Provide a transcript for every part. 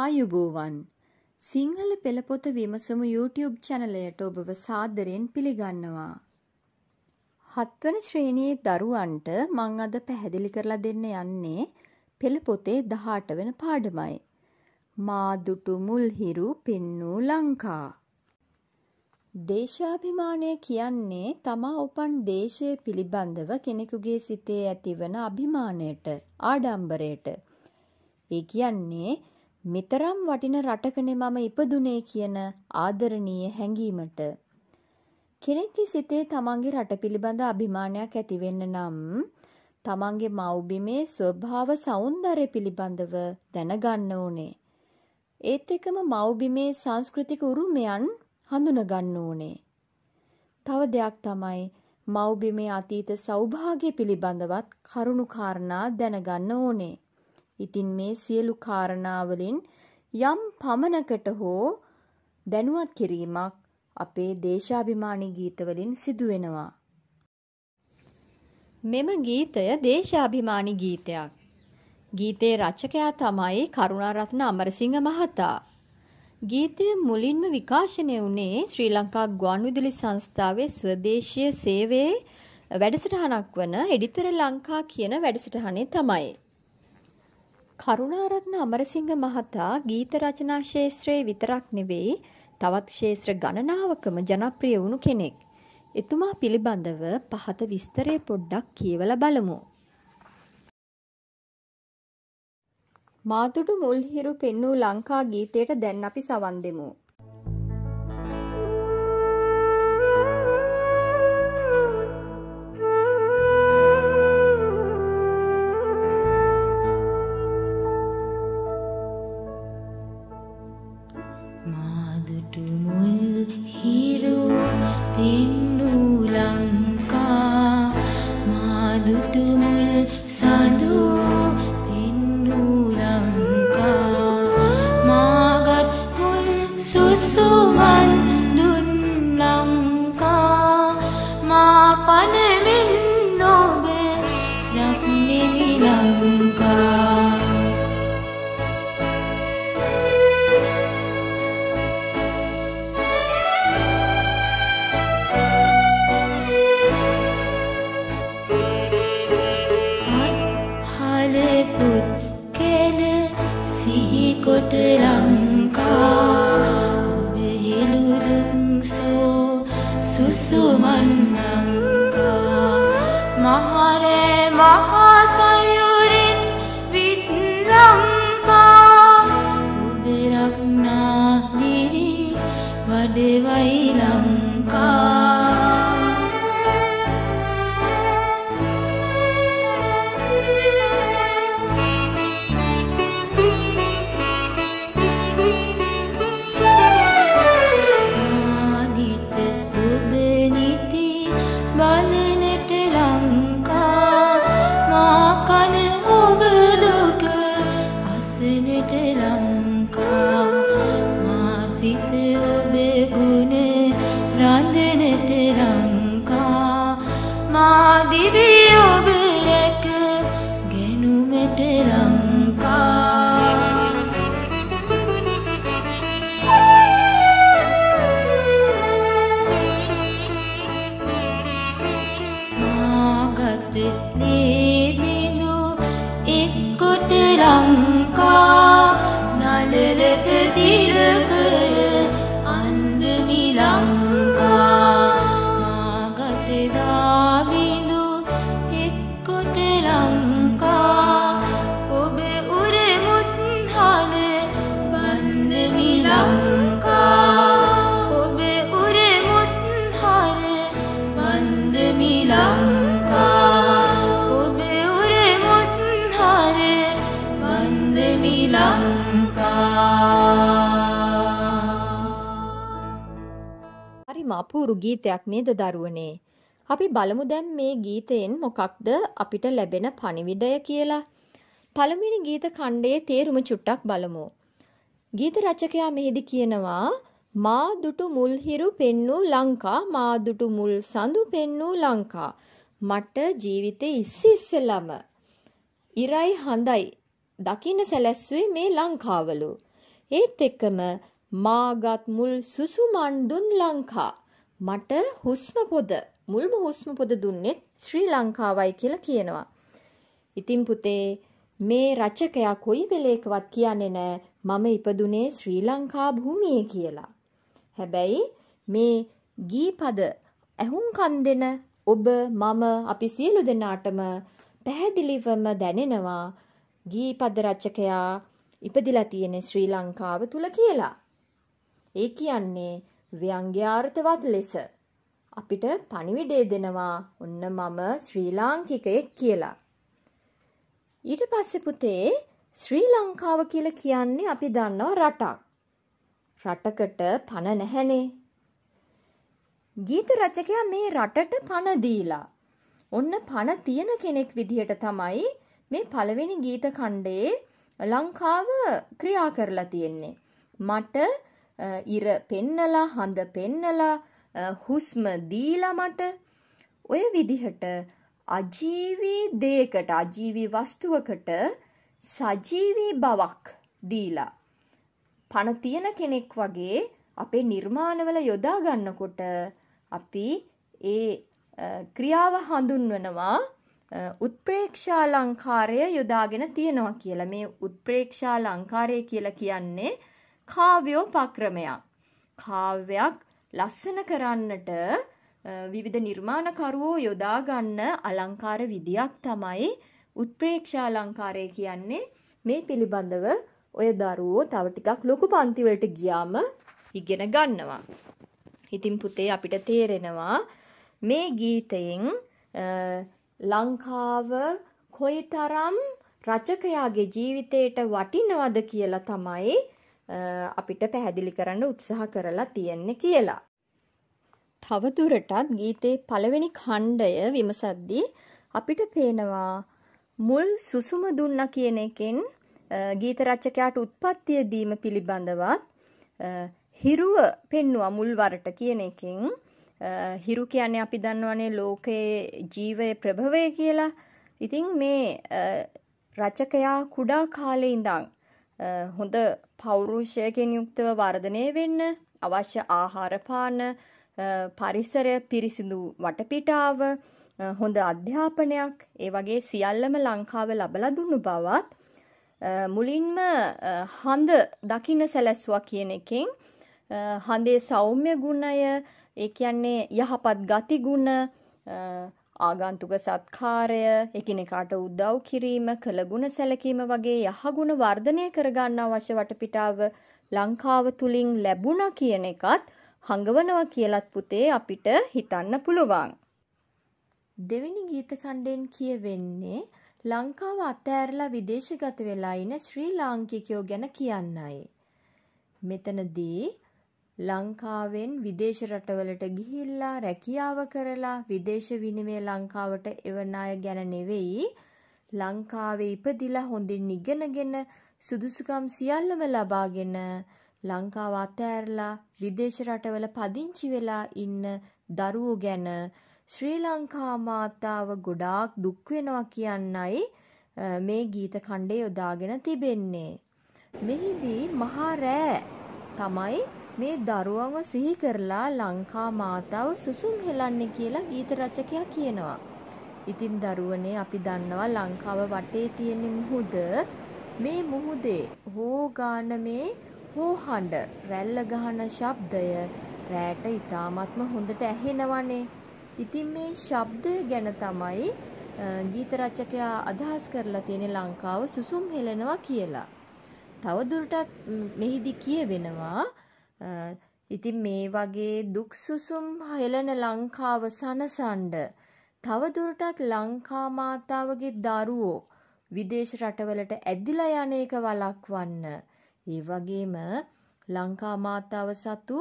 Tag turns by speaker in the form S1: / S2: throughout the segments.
S1: ආයුබෝවන් සිංහල පෙළපොත විමසමු YouTube චැනලයට ඔබව සාදරයෙන් පිළිගන්නවා. හත්වන ශ්‍රේණියේ දරුවන්ට මං අද පැහැදිලි කරලා දෙන්න යන්නේ පෙළපොතේ 18 වෙන පාඩමයි. මාදුටු මුල්හිරු පෙන්නූ ලංකා. දේශාභිමානය කියන්නේ තමා උපන් දේශය පිළිබඳව කෙනෙකුගේ සිතේ ඇතිවන අභිමානයට ආඩම්බරයට. ඒ කියන්නේ මෙතරම් වටින රටකනේ මම ඉපදුනේ කියන ආදරණීය හැඟීමට කෙනෙක්ගේ සිතේ තමන්ගේ රට පිළිබඳ අභිමානයක් ඇති වෙන්න නම් තමන්ගේ මව්බිමේ ස්වභාව సౌందර්ය පිළිබඳව දැනගන්න ඕනේ. ඒත් එක්කම මව්බිමේ සංස්කෘතික උරුමයන් හඳුනගන්න ඕනේ. තව දෙයක් තමයි මව්බිමේ අතීත සෞභාග්‍ය පිළිබඳවත් කරුණු කාරණා දැනගන්න ඕනේ. ඉතින් මේ සියලු කාරණාවලින් යම් පමණකට හෝ දැනුවත් කිරීමක් අපේ දේශාභිමානී ගීතවලින් සිදු වෙනවා. මෙම ගීතය දේශාභිමානී ගීතයක්. ගීතේ රචකයා තමයි කරුණාරත්න අමරසිංහ මහතා. ගීතය මුලින්ම විකාශනය වුණේ ශ්‍රී ලංකා ගුවන්විදුලි සංස්ථාවේ ස්වදේශීය සේවයේ වැඩසටහනක් වන එඩිතර ලංකා කියන වැඩසටහනේ තමයි. කරුණාරත්න අමරසිංහ මහතා ගීත රචනා ශේත්‍රයේ විතරක් නෙවෙයි තවත් ශේත්‍ර ගණනාවකම ජනප්‍රිය වුණු කෙනෙක්. එතුමා පිළිබඳව පහත විස්තරය පොඩ්ඩක් කියවලා බලමු. මාතුඩු මුල්හිරු පෙන්වූ ලංකා ගීතයට දැන් අපි සවන් දෙමු.
S2: Mahare Mahare it
S1: අපූරු ගීතයක් නේද දරුවනේ. අපි බලමු දැන් මේ ගීතයෙන් මොකක්ද අපිට ලැබෙන පණිවිඩය කියලා. පළමුවෙනි ගීත ඛණ්ඩයේ තේරුම චුට්ටක් බලමු. ගීත රචකයා මෙහිදී කියනවා මා දුටු මුල්හිරු පෙන්නූ ලංකා මා දුටු මුල් සඳු පෙන්නූ ලංකා මට ජීවිතේ ඉස්ස ඉස්සෙලම ඉරයි හඳයි දකින්න සැලැස්සුවේ මේ ලංකාවලු ඒත් එක්කම මාගත් මුල් සුසුමන් දුන් ලංකා මට හුස්ම පොද මුල්ම හුස්ම පොද දුන්නේ ශ්‍රී ලංකාවයි කියලා කියනවා. ඉතින් පුතේ මේ රචකයා කොයි වෙලේකවත් කියන්නේ නෑ මම ඉපදුනේ ශ්‍රී ලංකා භූමියේ කියලා. හැබැයි මේ ගීපද ඇහුම්කන් දෙන ඔබ මම අපි සියලු දෙනාටම පැහැදිලිවම දැනෙනවා ගීපද රචකයා ඉපදිලා තියෙන ශ්‍රී ලංකාව තුල කියලා. ඒ කියන්නේ ව්‍යංග්‍යාර්ථවත් ලෙස අපිට පණිවිඩය දෙනවා ඔන්න මම ශ්‍රී ලාංකිකයෙක් කියලා. ඊට පස්සේ පුතේ ශ්‍රී ලංකාව කියලා කියන්නේ අපි දන්නව රටක්. රටකට පණ නැහැනේ. ගීත රචකයා මේ රටට පණ දීලා ඔන්න පණ තියෙන කෙනෙක් විදිහට තමයි මේ පළවෙනි ගීත ඛණ්ඩයේ ලංකාව ක්‍රියා කරලා තියෙන්නේ. මට ඉර පෙන්නලා හඳ පෙන්නලා හුස්ම දීලා මට ඔය විදිහට අජීවී දේකට අජීවී වස්තුවකට සජීවී බවක් දීලා පණ තියෙන කෙනෙක් වගේ අපේ නිර්මාණවල යොදා ගන්නකොට අපි ඒ ක්‍රියාව හඳුන්වනවා උත්ප්‍රේක්ෂා ලංකාරය යොදාගෙන තියෙනවා කියලා. මේ උත්ප්‍රේක්ෂා ලංකාරය කියලා කියන්නේ කාව්‍යෝපක්‍රමයක්. කාව්‍යයක් ලස්සන කරන්නට විවිධ නිර්මාණකරුවෝ යොදා ගන්න අලංකාර විදියක් තමයි උත්ප්‍රේක්ෂා අලංකාරය කියන්නේ. මේ පිළිබඳව ඔය දරුවෝ තව ටිකක් ලොකු පන්ති වලට ගියාම ඉගෙන ගන්නවා. ඉතින් පුතේ අපිට තේරෙනවා මේ ගීතයෙන් ලංකාව කොයිතරම් රචකයාගේ ජීවිතයට වටිනවද කියලා තමයි අපිට පැහැදිලි කරන්න උත්සාහ කරලා තියෙන්නේ කියලා. තවදුරටත් ගීතේ පළවෙනි ඛණ්ඩය විමසද්දී අපිට පේනවා මුල් සුසුම දුන්නා කියන එකෙන් ගීත රචකයාට උත්පත්තිය දීම පිළිබඳවත් හිරුව පෙන්නවා මුල් වරට කියන එකෙන් හිරු කියන්නේ අපි දන්නවනේ ලෝකයේ ජීවයේ ප්‍රභවය කියලා. ඉතින් මේ රචකයා කුඩා කාලේ ඉඳන් හොඳ පෞරුෂයකින් යුක්තව වර්ධනය වෙන්න අවශ්‍ය ආහාරපාන පරිසරය පිරිසිදු වටපිටාව හොඳ අධ්‍යාපනයක් ඒ වගේ සියල්ලම ලංකාව ලබල දුන්නු බවත් මුලින්ම හඳ දකින්න සැලැස්වා කියන එකෙන් හඳේ සෞම්‍ය ගුණය ඒ කියන්නේ යහපත් ගතිගුණ ආගන්තුක සත්කාරය එකිනෙකාට උදව් කිරීම කළගුණ සැලකීම වගේ යහගුණ වර්ධනය කරගන්න අවශ්‍ය වටපිටාව ලංකාව තුලින් ලැබුණා කියන එකත් හඟවනවා කියලත් පුතේ අපිට හිතන්න පුළුවන්. දෙවෙනි ගීත කණ්ඩෙන් කියවෙන්නේ ලංකාව අතෑරලා විදේශගත වෙලා ඉන ශ්‍රී ලාංකිකයෝ ගැන කියන්නයි. මෙතනදී ලංකාවෙන් විදේශ රටවලට ගිහිල්ලා රැකියාව කරලා විදේශ විනිමය ලංකාවට එවන අය ගැන නෙවෙයි ලංකාවේ ඉපදිලා හොඳින් ඉගෙනගෙන සුදුසුකම් සියල්ලම ලබාගෙන ලංකාව අතෑරලා විදේශ රටවල පදිංචි වෙලා ඉන්න දරුවෝ ගැන ශ්‍රී ලංකා මාතාව ගොඩාක් දුක් වෙනවා කියන්නයි මේ ගීත කණ්ඩේ යොදාගෙන තිබෙන්නේ. මෙහිදී මහා රෑ තමයි මේ දරුවන්ව සිහි කරලා ලංකා මාතාව සුසුම් හෙලන්නේ කියලා ගීත රචකයා කියනවා. ඉතින් දරුවනේ අපි දන්නවා ලංකාව වටේ තියෙන මුහුද මේ මුහුදේ හෝ ගාන මේ හෝ හඬ රැල්ල ගහන ශබ්දය රෑට ඊටාත්ම හොඳට ඇහෙනවනේ. ඉතින් මේ ශබ්දය ගැන තමයි ගීත රචකයා අදහස් කරලා තියෙන ලංකාව සුසුම් හෙලනවා කියලා. තව දුරටත් මෙහිදී කියවෙනවා ඉතින් මේ වගේ දුක් සුසුම් හෙළන ලංකාව සනසන්ඩ තවදුරටත් ලංකා මාතාවගේ දරුවෝ විදේශ රටවලට ඇදිලා යන එක වළක්වන්න. ඒ වගේම ලංකා මාතාව සතු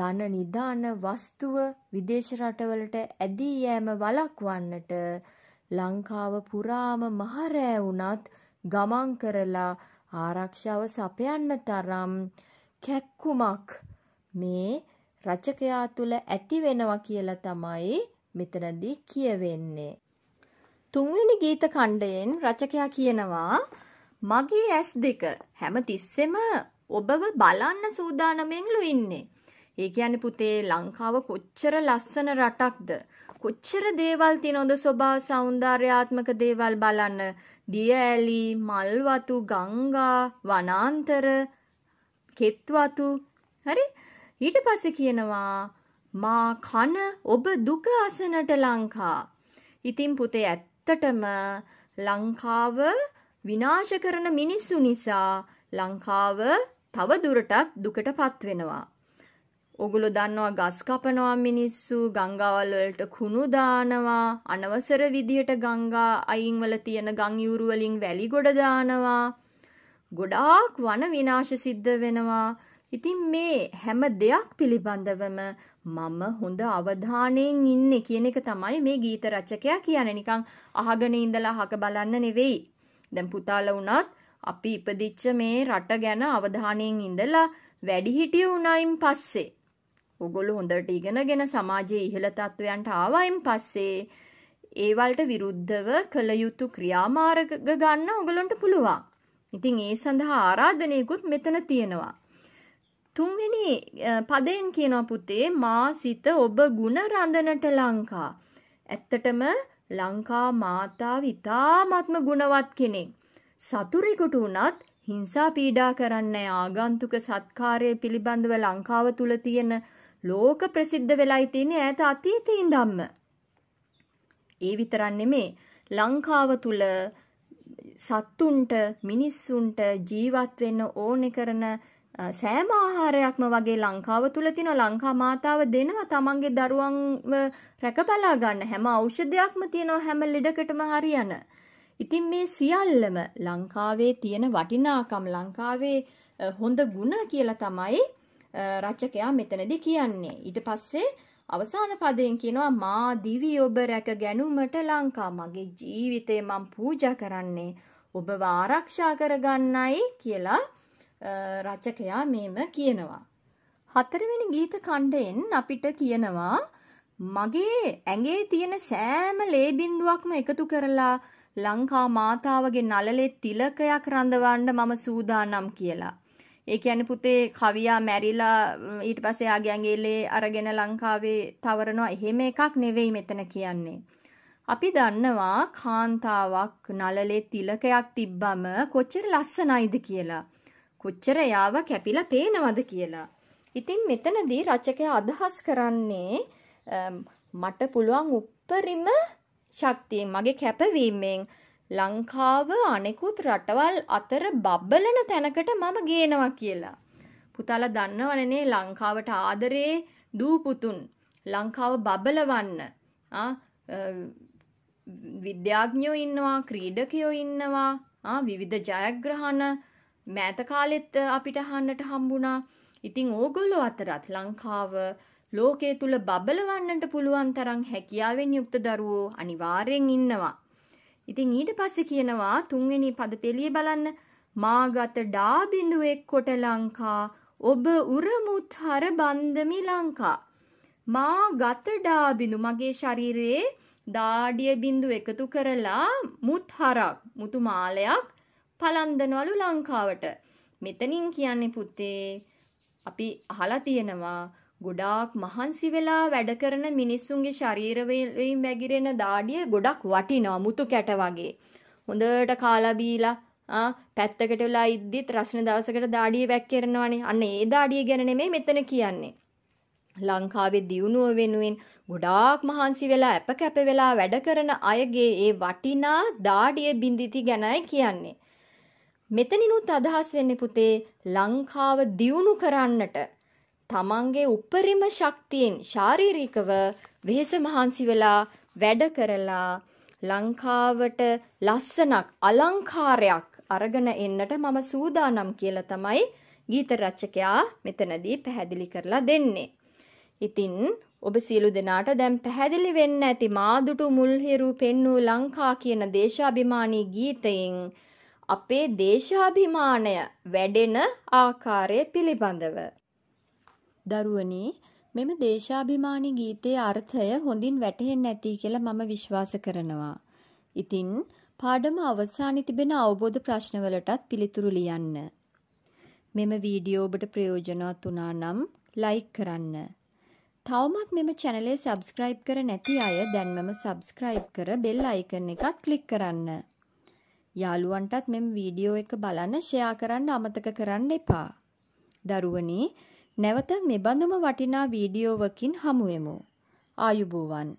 S1: ධන නිදාන වස්තුව විදේශ රටවලට ඇදී යෑම වළක්වන්නට ලංකාව පුරාම මහරෑ වුණත් ගමන් කරලා ආරක්ෂාව සපයන්න තරම් කැක්කුමක් මේ රචකයා තුළ ඇති වෙනවා කියලා තමයි මෙතනදී කියවෙන්නේ. තුන්වෙනි ගීත කණ්ඩයෙන් රචකයා කියනවා මගේ ඇස් දෙක හැම තිස්සෙම ඔබව බලන්න සූදානමෙන්ලු ඉන්නේ. ඒ කියන්නේ පුතේ ලංකාව කොච්චර ලස්සන රටක්ද කොච්චර දේවල් තියෙනවද ස්වභාව సౌందర్యාත්මක දේවල් බලන්න දිය ඇලි මල් වතු ගංගා වනාන්තර කෙත් වතු හරි ඊට පස්සේ කියනවා මා කන ඔබ දුක අසනට ලංකා ඉතින් පුතේ ඇත්තටම ලංකාව විනාශ කරන මිනිස්සු නිසා ලංකාව තව දුරටත් දුකටපත් වෙනවා ඔගොලු දන්නවා ගස් කපනවා මිනිස්සු ගංගාවල් වලට කුණු දානවා අනවසර විදියට ගංගා අයින් වල තියෙන ගම් යූරු වලින් වැලි ගොඩ දානවා ගොඩාක් වන විනාශ සිද්ධ වෙනවා. ඉතින් මේ හැම දෙයක් පිළිබඳවම මම හොඳ අවධානයෙන් ඉන්නේ කියන එක තමයි මේ ගීත රචකයා කියන්නේ. නිකන් අහගෙන ඉඳලා අහක බලන්න නෙවෙයි. දැන් පුතාල වුණත් අපි ඉපදිච්ච මේ රට ගැන අවධානයෙන් ඉඳලා වැඩිහිටිය වුණයින් පස්සේ ඔගොල්ලෝ හොඳට ඉගෙනගෙන සමාජයේ ඉහළ තත්වයන්ට ආවයින් පස්සේ ඒවලට විරුද්ධව කළ යුතු ක්‍රියාමාර්ග ගන්න ඔගලොන්ට පුළුවන්. ඉතින් ඒ සඳහා ආරාධනයකුත් මෙතන තියෙනවා. තුන්වෙනි පදයෙන් කියනවා පුතේ මා සිත ඔබ ಗುಣ රඳනට ලංකා. ඇත්තටම ලංකා මාතාව ඉතාමත්ම ගුණවත් කෙනෙක්. සතුරෙකුට වුණත් හිංසා පීඩා කරන්නේ ආගන්තුක සත්කාරය පිළිබඳව ලංකාව තුල තියෙන ලෝක ප්‍රසිද්ධ වෙලයි තියෙන ඈත අතීතේ ඉඳන්ම. ඒ විතරක් නෙමේ ලංකාව තුල සත්තුන්ට මිනිස්සුන්ට ජීවත් වෙන්න ඕනේ කරන සෑම ආහාරයක්ම වගේ ලංකාව තුල තියෙන ලංකා මාතාව දෙනවා තමන්ගේ දරුවන්ව රැකබලා ගන්න හැම ඖෂධයක්ම තියෙනවා හැම ලෙඩකටම හරියන. ඉතින් මේ සියල්ලම ලංකාවේ තියෙන වටිනාකම් ලංකාවේ හොඳ ಗುಣ කියලා තමයි රචකයා මෙතනදී කියන්නේ. ඊට පස්සේ අවසාන පදයෙන් කියනවා මා දිවි ඔබ රැක ගැනුමට ලංකා මගේ ජීවිතේ මම පූජා කරන්නේ ඔබව ආරක්ෂා කරගන්නයි කියලා රචකයා මේම කියනවා. හතරවෙනි ගීත කණ්ඩයෙන් අපිට කියනවා මගේ ඇඟේ තියෙන සෑම ලේ බින්දුවක්ම එකතු කරලා ලංකා මාතාවගේ නළලේ තිලකයක් රඳවන්න මම සූදානම් කියලා. ඒ කියන්නේ පුතේ කවියා මැරිලා ඊට පස්සේ ආගේ ඇඟිල්ලේ අරගෙන ලංකාවේ තවරනවා එහෙම එකක් නෙවෙයි මෙතන කියන්නේ. අපි දන්නවා කාන්තාවක් නළලේ තිලකයක් තිබ්බම කොච්චර ලස්සනයිද කියලා. කොච්චර යාව කැපිලා පේනවද කියලා. ඉතින් මෙතනදී රචකයා අදහස් කරන්නේ මට පුළුවන් උප්පරිම ශක්තිය මගේ කැපවීමෙන් ලංකාව අනෙකුත් රටවල් අතර බබ්බලන තැනකට මම ගේනවා කියලා. පුතාලා දන්නවනේ ලංකාවට ආදරේ දූපුතුන් ලංකාව බබලවන්න විද්‍යාඥයෝ ඉන්නවා ක්‍රීඩකයෝ ඉන්නවා විවිධ ජයග්‍රහණ මෑත කාලෙත් අපිට අහන්නට හම්බුණා. ඉතින් ඕගොල්ලෝ අතරත් ලංකාව ලෝකයේ තුල බබලවන්නට පුළුවන් තරම් හැකියාවෙන් යුක්ත දරුවෝ අනිවාර්යෙන් ඉන්නවා. ඉතින් ඊට පස්සේ කියනවා තුන්වෙනි පදපෙළිය බලන්න මාගත ඩා බිඳුවෙක් කොට ලංකා ඔබ උරමුත් හර බන්දමි ලංකා මාගත ඩා බිඳු මගේ ශරීරයේ දාඩිය බිඳු එකතු කරලා මුත් හරක් මුතු මාලයක් පලන්දනවලු ලංකාවට මෙතනින් කියන්නේ පුතේ අපි අහලා තියෙනවා ගොඩාක් මහන්සි වෙලා වැඩ කරන මිනිස්සුන්ගේ ශරීරවලින් වැගිරෙන දාඩිය ගොඩක් වටිනවා මුතු කැට වගේ. හොඳට කාලා බීලා ආ පැත්තකට වෙලා ඉද්දිත් රස්න දවසකට දාඩිය වැක්කිරනවනේ. අන්න ඒ දාඩිය ගැන නෙමෙයි මෙතන කියන්නේ. ලංකාවේ දියුණුව වෙනුවෙන් ගොඩාක් මහන්සි වෙලා අප කැප වෙලා වැඩ කරන අයගේ ඒ වටිනා දාඩිය බිඳිති ගැනයි කියන්නේ. මෙතනිනුත් අදහස් වෙන්නේ පුතේ ලංකාව දියුණු කරන්නට තමන්ගේ උපරිම ශක්තියෙන් ශාරීරිකව වෙහෙස මහන්සි වෙලා වැඩ කරලා ලංකාවට ලස්සනක් අලංකාරයක් අරගෙන එන්නට මම සූදානම් කියලා තමයි ගීත රචකයා මෙතනදී පැහැදිලි කරලා දෙන්නේ. ඉතින් ඔබ සියලු දෙනාට දැන් පැහැදිලි වෙන්න ඇති මාදුටු මුල්හිරු පෙන්වූ ලංකා කියන දේශාභිමානී ගීතයෙන් අපේ දේශාභිමානය වැඩෙන ආකාරය පිළිබඳව දරුවනේ මෙම දේශාභිමානි ගීතයේ අර්ථය හොඳින් වැටහෙන්නේ නැති කියලා මම විශ්වාස කරනවා. ඉතින් පාඩම අවසානයේ තිබෙන අවබෝධ ප්‍රශ්නවලටත් පිළිතුරු ලියන්න. මෙම වීඩියෝ ඔබට ප්‍රයෝජනවත් වුණා නම් ලයික් කරන්න. තවමත් මෙම channel subscribe කර නැති අය දැන්මම subscribe කර bell icon එකත් click කරන්න. යාළුවන්ටත් මෙම වීඩියෝ එක බලන්න share කරන්න අමතක කරන්න එපා. දරුවනේ නැවත මෙබඳුම වටිනා වීඩියෝවකින් හමුවෙමු. ආයුබෝවන්.